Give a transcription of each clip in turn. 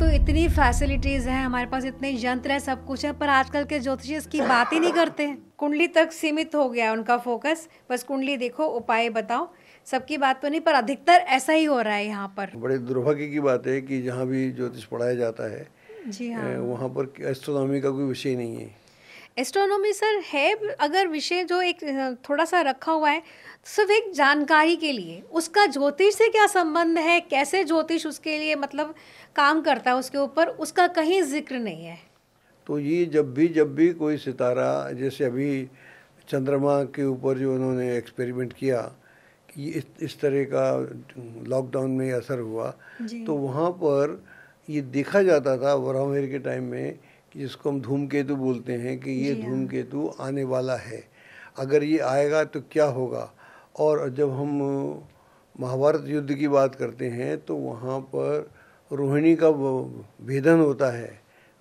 तो इतनी फैसिलिटीज हैं हमारे पास इतने यंत्र हैं सब कुछ है पर आजकल के ज्योतिषी इसकी बात ही नहीं करते हैं कुंडली तक सीमित हो गया उनका फोकस बस कुंडली देखो उपाय बताओ सबकी बात तो नहीं पर अधिकतर ऐसा ही हो रहा है यहाँ पर बड़े दुर्भाग्य की बात है कि जहाँ भी ज्योतिष पढ़ाया जाता है जी हाँ वहाँ पर एस्ट्रोनॉमी का कोई विषय नहीं है एस्ट्रोनॉमी सर है अगर विषय जो एक थोड़ा सा रखा हुआ है सिर्फ एक जानकारी के लिए उसका ज्योतिष से क्या संबंध है कैसे ज्योतिष उसके लिए मतलब काम करता है उसके ऊपर उसका कहीं जिक्र नहीं है तो ये जब भी जब भी कोई सितारा जैसे अभी चंद्रमा के ऊपर जो उन्होंने एक्सपेरिमेंट किया कि इस इस तरह का लॉकडाउन में असर हुआ तो वहाँ पर ये देखा जाता था वरामेर के टाइम में कि हम धूमकेतु बोलते हैं कि ये हाँ। धूमकेतु आने वाला है अगर ये आएगा तो क्या होगा और जब हम महाभारत युद्ध की बात करते हैं तो वहाँ पर रोहिणी का भेदन होता है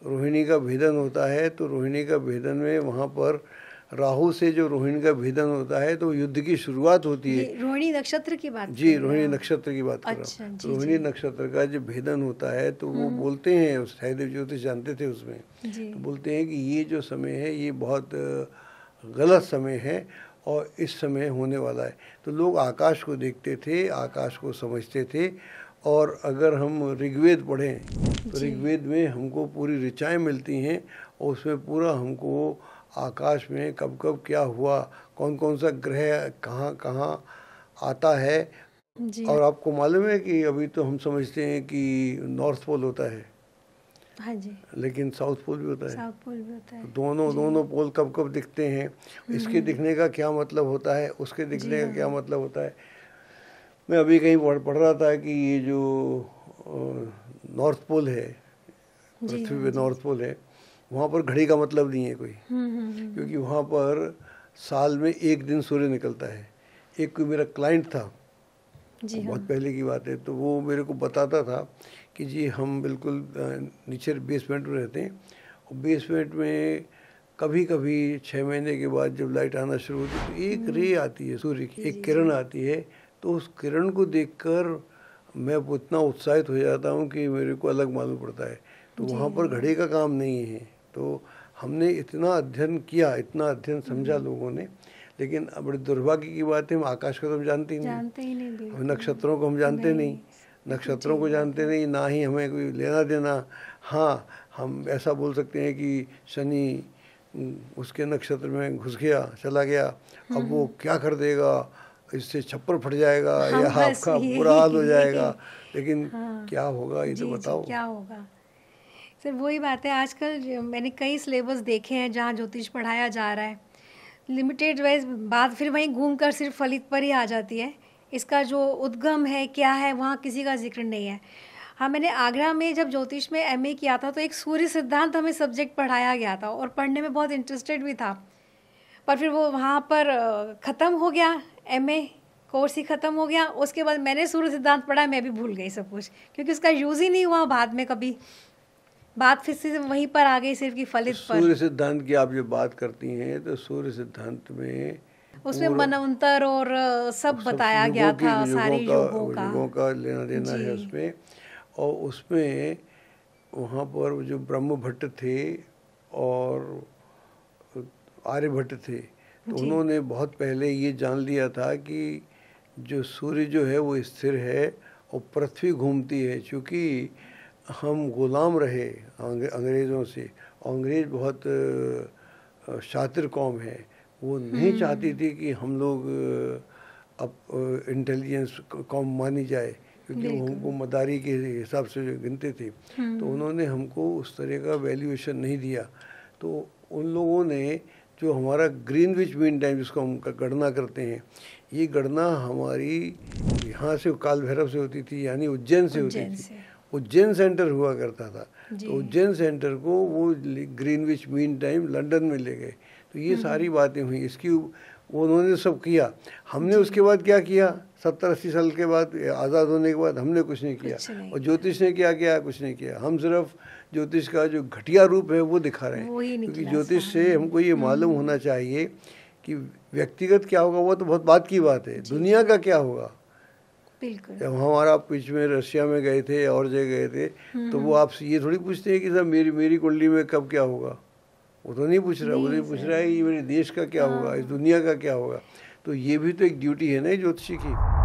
रोहिणी का भेदन होता है तो रोहिणी का भेदन में वहाँ पर राहु से जो रोहिणी का भेदन होता है तो युद्ध की शुरुआत होती है रोहिणी नक्षत्र की बात जी रोहिणी नक्षत्र की बात अच्छा, कर रहा हूँ अच्छा, रोहिणी नक्षत्र का जो भेदन होता है तो वो हम्म। बोलते हैं सहदेव ज्योतिष जानते थे उसमें तो बोलते हैं कि ये जो समय है ये बहुत गलत समय है और इस समय होने वाला है तो लोग आकाश को देखते थे आकाश को समझते थे और अगर हम ऋग्वेद पढ़ें तो ऋग्वेद में हमको पूरी ऋचाएँ मिलती हैं और उसमें पूरा हमको आकाश में कब कब क्या हुआ कौन कौन सा ग्रह कहाँ कहाँ आता है और आपको मालूम है कि अभी तो हम समझते हैं कि नॉर्थ पोल होता है हाँ जी लेकिन साउथ पोल भी होता है साउथ पोल भी होता है तो दोनों दोनों पोल कब कब दिखते हैं हम्म। इसके दिखने का क्या मतलब होता है उसके दिखने का हाँ। क्या मतलब होता है मैं अभी कहीं पढ़ पढ़ रहा था कि ये जो नॉर्थ पोल है पृथ्वी हाँ पे नॉर्थ पोल है वहाँ पर घड़ी का मतलब नहीं है कोई हम्म, हम्म, हम्म। क्योंकि वहाँ पर साल में एक दिन सूर्य निकलता है एक कोई मेरा क्लाइंट था जी बहुत हाँ। पहले की बात है तो वो मेरे को बताता था कि जी हम बिल्कुल नीचे बेसमेंट में रहते हैं और बेसमेंट में कभी कभी छः महीने के बाद जब लाइट आना शुरू होती है तो एक रे आती है सूर्य की एक किरण आती है तो उस किरण को देखकर मैं इतना उत्साहित हो जाता हूँ कि मेरे को अलग मालूम पड़ता है तो वहाँ पर घड़ी का काम नहीं है तो हमने इतना अध्ययन किया इतना अध्ययन समझा हम्म। लोगों ने लेकिन बड़े दुर्भाग्य की बात है हम आकाश को तो हम जानते ही नहीं हम नक्षत्रों को हम जानते नहीं, नहीं। नक्षत्रों को जानते नहीं ना ही हमें कोई लेना देना हाँ हम ऐसा बोल सकते हैं कि शनि उसके नक्षत्र में घुस गया चला गया अब वो हम्म। क्या कर देगा इससे छप्पर फट जाएगा या आपका बुरा हाल हो जाएगा लेकिन हाँ, क्या होगा ये तो बताओ क्या होगा सर वही बात है आजकल मैंने कई सिलेबस देखे हैं जहाँ ज्योतिष पढ़ाया जा रहा है लिमिटेड वाइज बात फिर वहीं घूम कर सिर्फ फलित पर ही आ जाती है इसका जो उद्गम है क्या है वहाँ किसी का जिक्र नहीं है हाँ मैंने आगरा में जब ज्योतिष में एम किया था तो एक सूर्य सिद्धांत हमें सब्जेक्ट पढ़ाया गया था और पढ़ने में बहुत इंटरेस्टेड भी था पर फिर वो वहाँ पर ख़त्म हो गया एम कोर्स ही ख़त्म हो गया उसके बाद मैंने सूर्य सिद्धांत पढ़ा मैं भी भूल गई सब कुछ क्योंकि उसका यूज़ ही नहीं हुआ बाद में कभी बात फिर से वहीं पर आ गई सिर्फ की फलित तो सूर्य सिद्धांत की आप जो बात करती हैं तो सूर्य सिद्धांत में उसमें मनवंतर और सब, सब बताया गया था सारी युगों का लेना देना है उसमें और उसमें वहाँ पर जो ब्रह्म भट्ट थे और आर्यभट्ट थे तो उन्होंने बहुत पहले ये जान लिया था कि जो सूर्य जो है वो स्थिर है और पृथ्वी घूमती है क्योंकि हम गुलाम रहे अंग्रेज़ों से अंग्रेज़ बहुत शातिर कौम है वो नहीं हम्म। चाहती थी कि हम लोग अब इंटेलिजेंस कौम मानी जाए क्योंकि वो हमको मदारी के हिसाब से जो गिनते थे तो हम्म। उन्होंने हमको उस तरह का वैल्यूएशन नहीं दिया तो उन लोगों ने जो हमारा ग्रीन विच मीन टाइम जिसको हम गणना करते हैं ये गणना हमारी यहाँ से काल भैरव से होती थी यानी उज्जैन से होती थी उज्जैन सेंटर हुआ करता था तो उज्जैन सेंटर को वो ग्रीनविच मीन टाइम लंदन में ले गए तो ये हम्म। सारी बातें हुई इसकी उन्होंने सब किया हमने उसके बाद क्या किया सत्तर अस्सी साल के बाद आज़ाद होने के बाद हमने कुछ नहीं किया नहीं और ज्योतिष ने क्या किया कुछ नहीं किया हम सिर्फ ज्योतिष का जो घटिया रूप है वो दिखा रहे हैं क्योंकि ज्योतिष से हमको ये मालूम हम्म। होना चाहिए कि व्यक्तिगत क्या होगा वो तो बहुत बात की बात है दुनिया का क्या होगा जब हमारा आप बीच में रशिया में गए थे और जगह गए थे हम्म, तो वो हम्म। आपसे ये थोड़ी पूछते हैं कि सर मेरी मेरी कुंडली में कब क्या होगा वो तो नहीं पूछ रहा वो तो नहीं पूछ रहा है कि मेरे देश का क्या हाँ। होगा इस दुनिया का क्या होगा तो ये भी तो एक ड्यूटी है ना ज्योतिषी की